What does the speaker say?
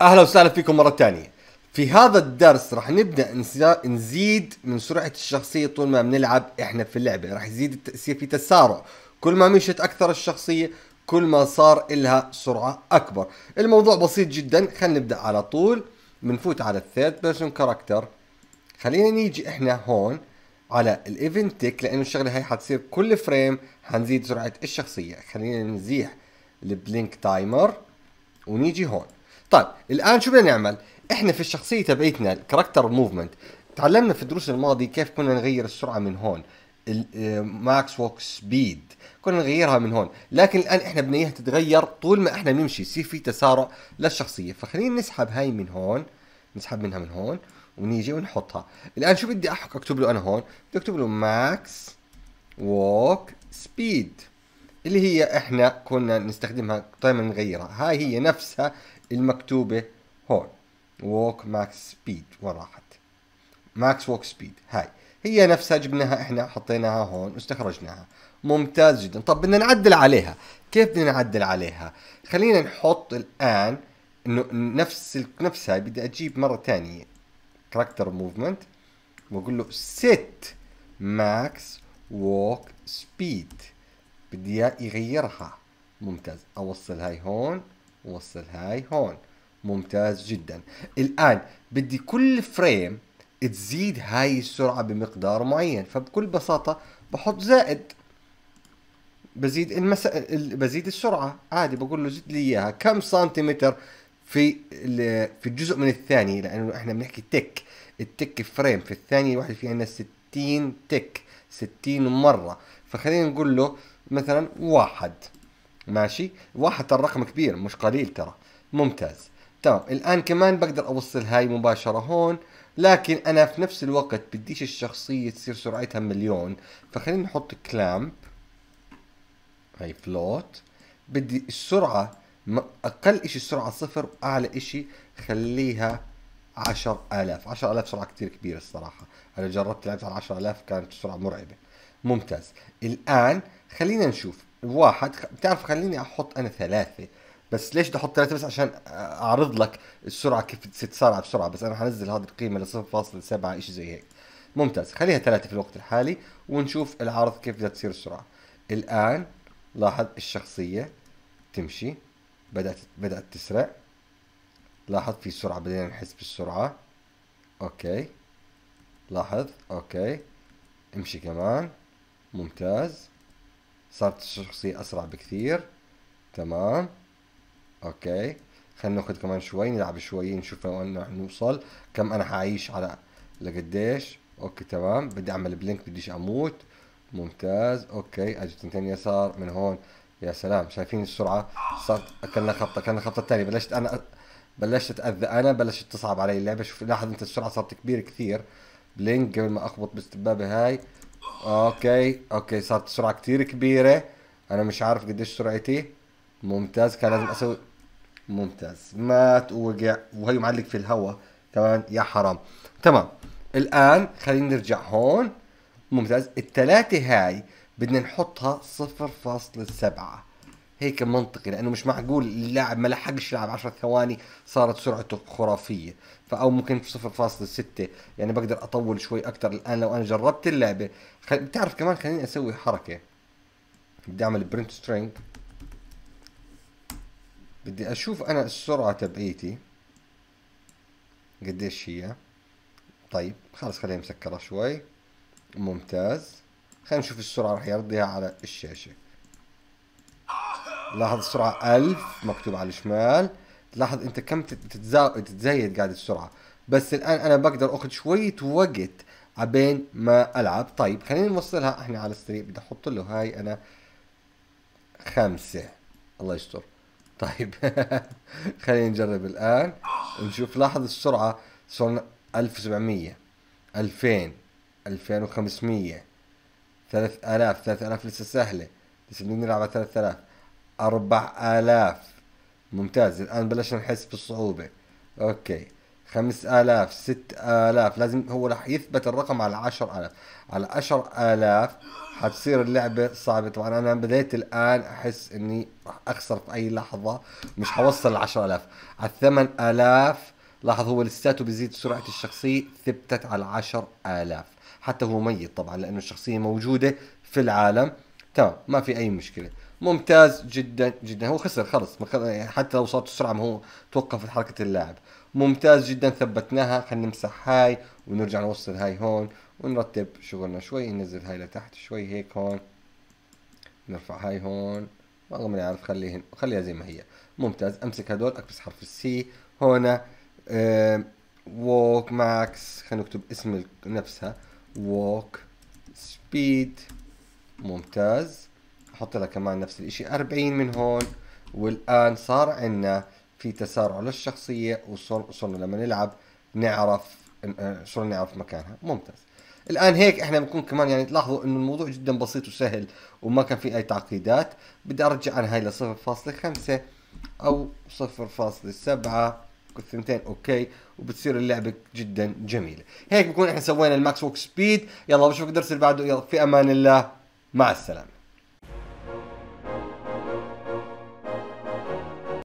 اهلا وسهلا فيكم مره ثانيه في هذا الدرس راح نبدا نزيد من سرعه الشخصيه طول ما بنلعب احنا في اللعبه راح يزيد التاثير في تسارع كل ما مشت اكثر الشخصيه كل ما صار إلها سرعة أكبر الموضوع بسيط جدا خلينا نبدأ على طول بنفوت على الثيرد بيرسون كاركتر خلينا نيجي إحنا هون على الايفنت تك لأنه الشغلة هاي حتصير كل فريم حنزيد سرعة الشخصية خلينا نزيح البلينك تايمر ونيجي هون طيب الان شو بدنا نعمل احنا في الشخصيه تبعتنا الكاركتر موفمنت تعلمنا في الدروس الماضيه كيف كنا نغير السرعه من هون الماكس ووك سبيد كنا نغيرها من هون لكن الان احنا بدنا اياها تتغير طول ما احنا بنمشي يصير في تسارع للشخصيه فخلينا نسحب هاي من هون نسحب منها من هون ونيجي ونحطها الان شو بدي اكتب له انا هون بدي اكتب له ماكس ووك سبيد اللي هي احنا كنا نستخدمها دائما نغيرها هاي هي نفسها المكتوبة هون ووك ماكس سبيد وراحت ماكس ووك سبيد هاي هي نفسها جبناها احنا حطيناها هون واستخرجناها ممتاز جدا طب بدنا نعدل عليها كيف بدنا نعدل عليها خلينا نحط الان انه نفس نفسها بدي اجيب مره ثانيه كاركتر موفمنت واقول له سيت ماكس ووك سبيد بدي اياه يغيرها ممتاز اوصل هاي هون اوصل هاي هون ممتاز جدا الان بدي كل فريم تزيد هاي السرعة بمقدار معين فبكل بساطة بحط زائد بزيد المس... بزيد السرعة عادي بقول له زد لي اياها كم سنتيمتر في ال... في الجزء من الثانية لانه احنا بنحكي تك التك فريم في الثانية الواحدة في عندنا 60 تك 60 مرة فخلينا نقول له مثلا واحد ماشي واحد ترى رقم كبير مش قليل ترى ممتاز تمام الان كمان بقدر اوصل هاي مباشره هون لكن انا في نفس الوقت بديش الشخصيه تصير سرعتها مليون فخلينا نحط كلامب هاي فلوت بدي السرعه اقل اشي السرعه صفر واعلى اشي خليها 10000 10000 سرعه كثير كبيره الصراحه انا جربت لعبت على 10000 كانت سرعه مرعبه ممتاز الآن خلينا نشوف واحد بتعرف خليني أحط أنا ثلاثة بس ليش بدي احط ثلاثة بس عشان اعرض لك السرعة كيف تتسارع بسرعة بس انا حنزل هذه القيمة ل 0.7 شيء زي هيك ممتاز خليها ثلاثة في الوقت الحالي ونشوف العرض كيف بدها تصير السرعة الآن لاحظ الشخصية تمشي بدأت بدأت تسرع لاحظ في سرعة بدينا نحس بالسرعة اوكي لاحظ اوكي امشي كمان ممتاز صارت الشخصية أسرع بكثير تمام أوكي خلينا ناخذ كمان شوي نلعب شوي نشوف وين راح نوصل كم أنا حعيش على لقديش أوكي تمام بدي أعمل بلينك بديش أموت ممتاز أوكي أجي تنتين يسار من هون يا سلام شايفين السرعة صارت أكلنا خبطة أكلنا خبطة الثانية بلشت أنا بلشت أتأذى أنا بلشت تصعب علي اللعبة شوف لاحظ أنت السرعة صارت كبيرة كثير بلينك قبل ما أخبط بالسبابة هاي اوكي اوكي صارت سرعه كتير كبيره انا مش عارف قديش سرعتي ممتاز كان لازم اسوي ممتاز مات ووقع وهي معلق في الهواء تمام يا حرام تمام الان خلينا نرجع هون ممتاز الثلاثه هاي بدنا نحطها 0.7 هيك منطقي لانه مش معقول اللاعب ما لحقش يلعب 10 ثواني صارت سرعته خرافيه فاو ممكن 0.6 يعني بقدر اطول شوي اكثر الان لو انا جربت اللعبه خل... بتعرف كمان خليني اسوي حركه بدي اعمل برنت سترينج بدي اشوف انا السرعه تبعيتي قديش هي طيب خلص خليها مسكره شوي ممتاز خلينا نشوف السرعه راح يرضيها على الشاشه لاحظ السرعة 1000 مكتوب على الشمال تلاحظ انت كم تتزايد قاعد السرعة بس الان انا بقدر اخذ شوية وقت عبين ما العب طيب خلينا نوصلها احنا على السريع بدي احط له هاي انا خمسة الله يستر طيب خلينا نجرب الان نشوف لاحظ السرعة صرنا 1700 2000 2500 3000 3000 لسه سهلة لسه بدنا نلعب على 3000 4000 ممتاز الآن بلشنا نحس بالصعوبة أوكي 5000 6000 لازم هو رح يثبت الرقم على 10000 على 10000 حتصير اللعبة صعبة طبعا أنا بديت الآن أحس إني رح أخسر في أي لحظة مش حوصل ل 10000 على 8000 لاحظ هو لساته بيزيد سرعة الشخصية ثبتت على 10000 حتى هو ميت طبعا لأنه الشخصية موجودة في العالم تمام ما في أي مشكلة ممتاز جدا جدا هو خسر خلص يعني حتى لو صارت السرعه ما هو توقفت حركه اللاعب ممتاز جدا ثبتناها خلينا نمسح هاي ونرجع نوصل هاي هون ونرتب شغلنا شوي ننزل هاي لتحت شوي هيك هون نرفع هاي هون والله ما عارف خليهن خليها زي ما هي ممتاز امسك هدول اكبس حرف السي هون ووك ماكس خلينا نكتب اسم نفسها ووك سبيد ممتاز حط لها كمان نفس الشيء 40 من هون والآن صار عندنا في تسارع للشخصية وصرنا لما نلعب نعرف آه، صرنا نعرف مكانها ممتاز الان هيك احنا بنكون كمان يعني تلاحظوا انه الموضوع جدا بسيط وسهل وما كان في اي تعقيدات بدي ارجع عن هاي ل 0.5 او 0.7 ثنتين اوكي وبتصير اللعبه جدا جميله هيك بكون احنا سوينا الماكس ووك سبيد يلا بشوفك الدرس اللي بعده يلا في امان الله مع السلامه